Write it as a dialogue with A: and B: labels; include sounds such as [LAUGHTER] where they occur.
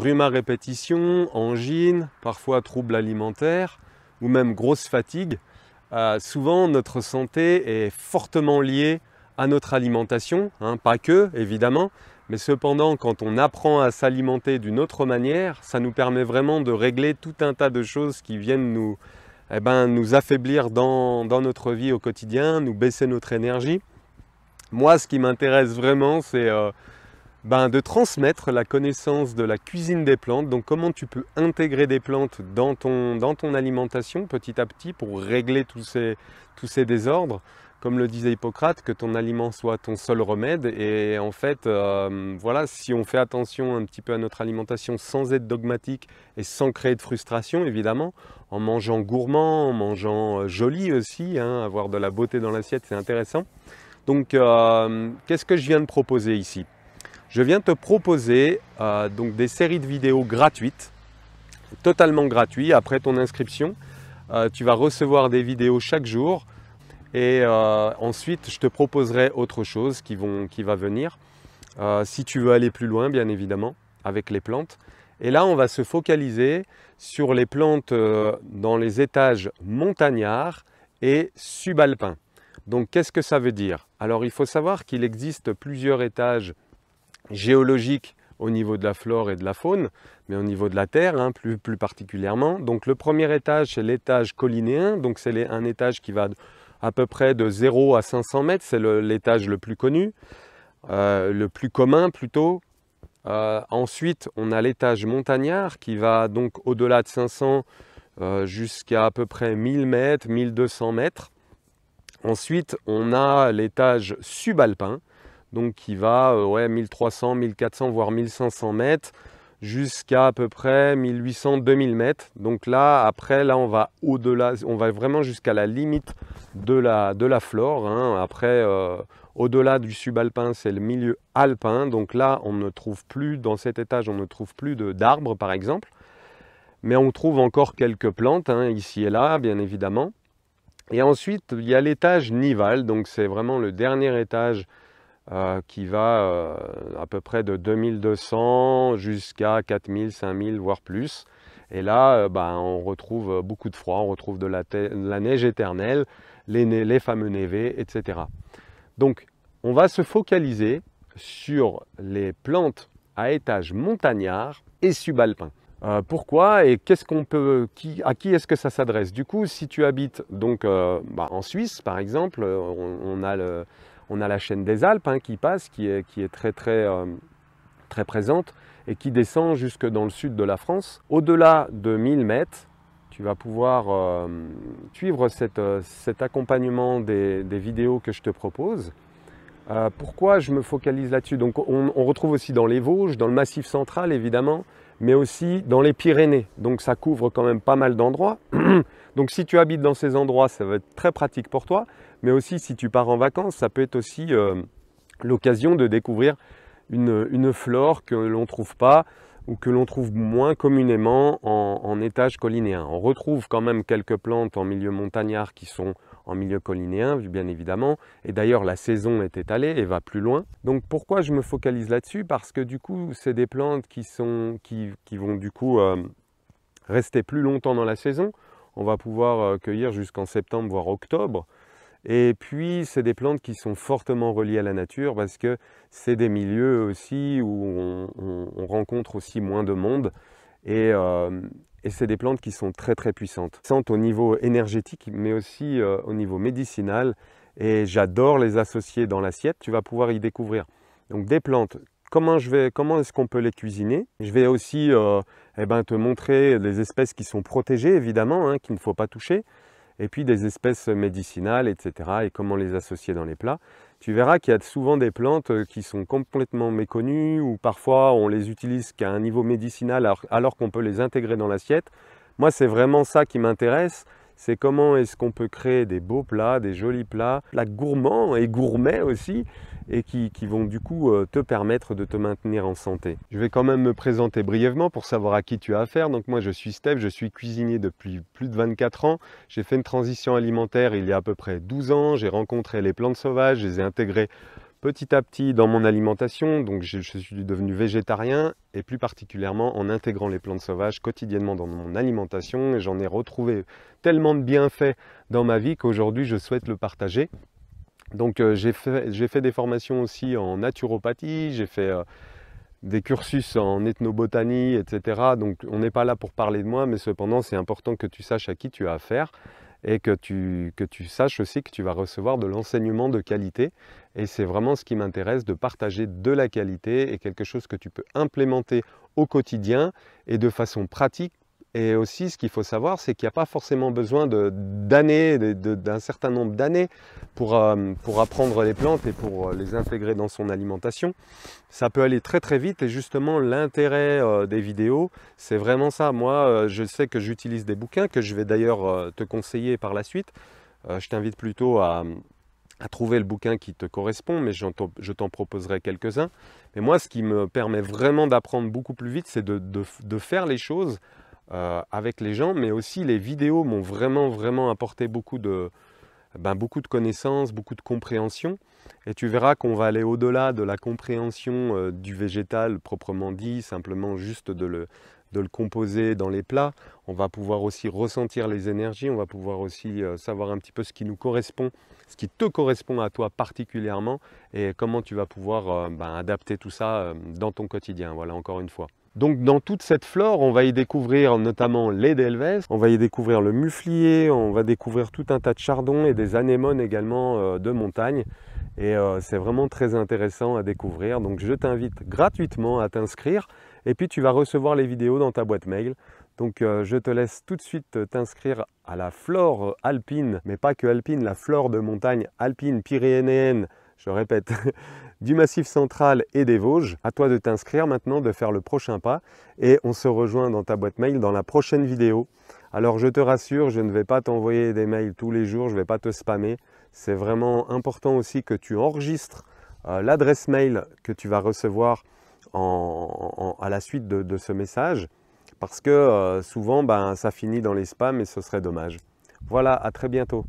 A: rhume à répétition, angine, parfois troubles alimentaires ou même grosse fatigue. Euh, souvent, notre santé est fortement liée à notre alimentation, hein, pas que évidemment, mais cependant, quand on apprend à s'alimenter d'une autre manière, ça nous permet vraiment de régler tout un tas de choses qui viennent nous, eh ben, nous affaiblir dans, notre vie au quotidien, nous baisser notre énergie. Moi, ce qui m'intéresse vraiment, c'est euh, ben, de transmettre la connaissance de la cuisine des plantes, donc comment tu peux intégrer des plantes dans ton, alimentation petit à petit pour régler tous ces, désordres. Comme le disait Hippocrate, que ton aliment soit ton seul remède. Et en fait, euh, voilà, si on fait attention un petit peu à notre alimentation sans être dogmatique et sans créer de frustration, évidemment, en mangeant gourmand, en mangeant euh, joli aussi, hein, avoir de la beauté dans l'assiette, c'est intéressant. Donc, euh, qu'est-ce que je viens de proposer ici je viens te proposer euh, donc des séries de vidéos gratuites, totalement gratuites. Après ton inscription, euh, tu vas recevoir des vidéos chaque jour et euh, ensuite je te proposerai autre chose qui, qui va venir. si tu veux aller plus loin, bien évidemment, avec les plantes. Et là, on va se focaliser sur les plantes dans les étages montagnards et subalpins. Donc, qu'est-ce que ça veut dire Alors, il faut savoir qu'il existe plusieurs étages géologique au niveau de la flore et de la faune, mais au niveau de la terre hein, plus, particulièrement. Donc le premier étage, c'est l'étage collinéen, donc c'est un étage qui va à peu près de 0 à 500 mètres, c'est l'étage le, plus connu, euh, le plus commun plutôt. Euh, ensuite, on a l'étage montagnard qui va donc au-delà de 500 euh, jusqu'à à peu près 1000 mètres, 1200 mètres. Ensuite, on a l'étage subalpin donc qui va 1300, euh, 1400, voire 1500 mètres jusqu'à à peu près 1800, 2000 mètres. Donc là, après, là, on va au-delà, on va vraiment jusqu'à la limite de la, flore. Hein. Après, euh, au-delà du subalpin, c'est le milieu alpin. Donc là, on ne trouve plus, dans cet étage, on ne trouve plus d'arbres, par exemple. Mais on trouve encore quelques plantes, hein, ici et là, bien évidemment. Et ensuite, il y a l'étage nival. Donc c'est vraiment le dernier étage euh, qui va euh, à peu près de 2200 jusqu'à 4000, 5000, voire plus. Et là, euh, bah, on retrouve beaucoup de froid, on retrouve de la, la neige éternelle, les, les fameux névés, etc. Donc, on va se focaliser sur les plantes à étage montagnard et subalpin. pourquoi et qu'on peut, qui, à qui est-ce que ça s'adresse Du coup, si tu habites donc bah, en Suisse, par exemple, on a le, on a la chaîne des Alpes hein, qui passe, qui est, très, très, euh, très présente et qui descend jusque dans le sud de la France. Au-delà de 1000 mètres, tu vas pouvoir euh, suivre euh, cet accompagnement des, vidéos que je te propose. pourquoi je me focalise là-dessus Donc, on, retrouve aussi dans les Vosges, dans le Massif central évidemment, mais aussi dans les Pyrénées. Donc, ça couvre quand même pas mal d'endroits. [CLEARS THROAT] Donc, si tu habites dans ces endroits, ça va être très pratique pour toi mais aussi si tu pars en vacances, ça peut être aussi euh, l'occasion de découvrir une, flore que l'on ne trouve pas ou que l'on trouve moins communément en, en, étage collinéen. On retrouve quand même quelques plantes en milieu montagnard qui sont en milieu collinéen, bien évidemment, et d'ailleurs la saison est étalée et va plus loin. Donc pourquoi je me focalise là-dessus Parce que du coup, c'est des plantes qui, sont, qui, vont du coup euh, rester plus longtemps dans la saison. On va pouvoir euh, cueillir jusqu'en septembre, voire octobre. Et puis, c'est des plantes qui sont fortement reliées à la nature parce que c'est des milieux aussi où on, rencontre aussi moins de monde. Et, euh, et c'est des plantes qui sont très très puissantes. Puissantes au niveau énergétique, mais aussi euh, au niveau médicinal. Et j'adore les associer dans l'assiette. Tu vas pouvoir y découvrir. Donc des plantes. Comment, je vais, comment est-ce qu'on peut les cuisiner Je vais aussi euh, eh ben, te montrer des espèces qui sont protégées, évidemment, hein, qu'il ne faut pas toucher et puis des espèces médicinales, etc., et comment les associer dans les plats. Tu verras qu'il y a souvent des plantes euh, qui sont complètement méconnues, ou parfois on les utilise qu'à un niveau médicinal alors, alors qu'on peut les intégrer dans l'assiette. Moi, c'est vraiment ça qui m'intéresse, c'est comment est-ce qu'on peut créer des beaux plats, des jolis plats, plats gourmands et gourmets aussi, et qui, vont du coup euh, te permettre de te maintenir en santé. Je vais quand même me présenter brièvement pour savoir à qui tu as affaire. Donc moi je suis Steph, je suis cuisinier depuis plus de 24 ans. J'ai fait une transition alimentaire il y a à peu près 12 ans, j'ai rencontré les plantes sauvages, je les ai intégrées petit à petit dans mon alimentation, donc je, suis devenu végétarien et plus particulièrement en intégrant les plantes sauvages quotidiennement dans mon alimentation et j'en ai retrouvé tellement de bienfaits dans ma vie qu'aujourd'hui je souhaite le partager. Donc euh, j'ai fait, des formations aussi en naturopathie, j'ai fait euh, des cursus en ethnobotanie, etc. Donc on n'est pas là pour parler de moi, mais cependant c'est important que tu saches à qui tu as affaire et que tu, saches aussi que tu vas recevoir de l'enseignement de qualité. Et c'est vraiment ce qui m'intéresse, de partager de la qualité et quelque chose que tu peux implémenter au quotidien et de façon pratique et aussi, ce qu'il faut savoir, c'est qu'il n'y a pas forcément besoin d'années, d'un certain nombre d'années pour, euh, pour, apprendre les plantes et pour euh, les intégrer dans son alimentation. Ça peut aller très très vite et justement, l'intérêt euh, des vidéos, c'est vraiment ça. Moi, je sais que j'utilise des bouquins que je vais d'ailleurs te conseiller par la suite. je t'invite plutôt à, à trouver le bouquin qui te correspond, mais je t'en proposerai quelques-uns. Mais moi, ce qui me permet vraiment d'apprendre beaucoup plus vite, c'est de, de, de faire les choses euh, avec les gens, mais aussi les vidéos m'ont vraiment, vraiment apporté beaucoup de, ben, beaucoup de connaissances, beaucoup de compréhension. Et tu verras qu'on va aller au-delà de la compréhension euh, du végétal proprement dit, simplement juste de le, de le composer dans les plats. On va pouvoir aussi ressentir les énergies, on va pouvoir aussi euh, savoir un petit peu ce qui nous correspond, ce qui te correspond à toi particulièrement et comment tu vas pouvoir ben, adapter tout ça dans ton quotidien. Voilà, encore une fois. Donc dans toute cette flore, on va y découvrir notamment les d'Elvès, on va y découvrir le muflier, on va découvrir tout un tas de chardons et des anémones également euh, de montagne. Et euh, c'est vraiment très intéressant à découvrir. Donc je t'invite gratuitement à t'inscrire et puis tu vas recevoir les vidéos dans ta boîte mail. Donc euh, je te laisse tout de suite t'inscrire à la flore alpine, mais pas que alpine, la flore de montagne alpine pyrénéenne, je répète, [LAUGHS] du Massif central et des Vosges. À toi de t'inscrire maintenant, de faire le prochain pas et on se rejoint dans ta boîte mail dans la prochaine vidéo. Alors je te rassure, je ne vais pas t'envoyer des mails tous les jours, je ne vais pas te spammer. C'est vraiment important aussi que tu enregistres euh, l'adresse mail que tu vas recevoir à la suite de, ce message parce que euh, souvent ben, ça finit dans les spams et ce serait dommage. Voilà, à très bientôt.